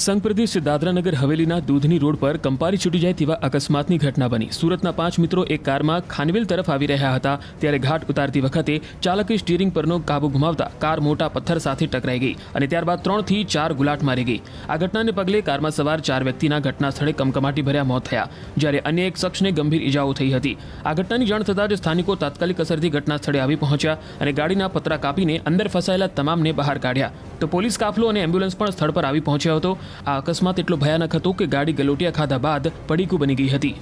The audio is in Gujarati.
સંઘપ્રદેશ દાદરાનગર હવેલીના દૂધની રોડ પર કંપારી છૂટી જાય તેવા અકસ્માતની ઘટના બની સુરતના પાંચ મિત્રો એક કારમાં ખાનવેલ તરફ આવી રહ્યા હતા ત્યારે ઘાટ ઉતારતી વખતે ચાલકે સ્ટીરિંગ પરનો કાબુ ગુમાવતા કાર મોટા પથ્થર સાથે ટકરાઈ ગઈ અને ત્યારબાદ ત્રણથી ચાર ગુલાટ મારી ગઈ આ ઘટનાને પગલે કારમાં સવાર ચાર વ્યક્તિના ઘટના સ્થળે કમકમાટી ભર્યા મોત થયા જ્યારે અન્ય એક શખ્સને ગંભીર ઇજાઓ થઈ હતી આ ઘટનાની જાણ થતાં જ સ્થાનિકો તાત્કાલિક અસરથી ઘટના સ્થળે આવી પહોંચ્યા અને ગાડીના પતરા કાપીને અંદર ફસાયેલા તમામને બહાર કાઢ્યા તો પોલીસ કાફલો અને એમ્બ્યુલન્સ પણ સ્થળ પર આવી પહોંચ્યો હતો આ અકસ્માત એટલો ભયાનક હતો કે ગાડી ગલોટિયા ખાધા બાદ પડીકું બની ગઈ હતી